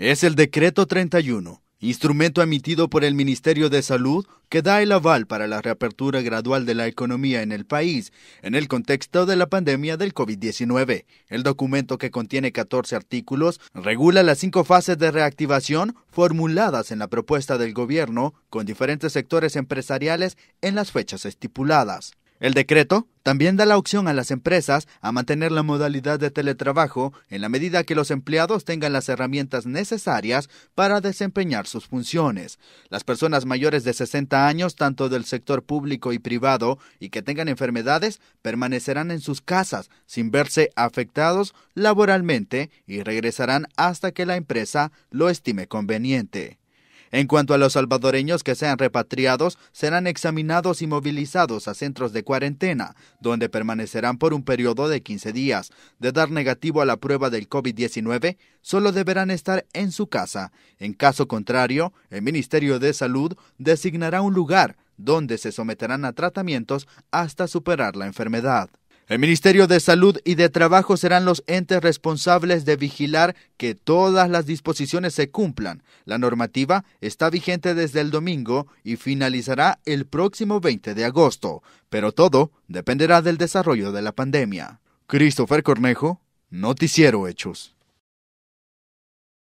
Es el decreto 31, instrumento emitido por el Ministerio de Salud que da el aval para la reapertura gradual de la economía en el país en el contexto de la pandemia del COVID-19. El documento que contiene 14 artículos regula las cinco fases de reactivación formuladas en la propuesta del gobierno con diferentes sectores empresariales en las fechas estipuladas. El decreto también da la opción a las empresas a mantener la modalidad de teletrabajo en la medida que los empleados tengan las herramientas necesarias para desempeñar sus funciones. Las personas mayores de 60 años, tanto del sector público y privado, y que tengan enfermedades, permanecerán en sus casas sin verse afectados laboralmente y regresarán hasta que la empresa lo estime conveniente. En cuanto a los salvadoreños que sean repatriados, serán examinados y movilizados a centros de cuarentena, donde permanecerán por un periodo de 15 días. De dar negativo a la prueba del COVID-19, solo deberán estar en su casa. En caso contrario, el Ministerio de Salud designará un lugar donde se someterán a tratamientos hasta superar la enfermedad. El Ministerio de Salud y de Trabajo serán los entes responsables de vigilar que todas las disposiciones se cumplan. La normativa está vigente desde el domingo y finalizará el próximo 20 de agosto, pero todo dependerá del desarrollo de la pandemia. Christopher Cornejo, Noticiero Hechos.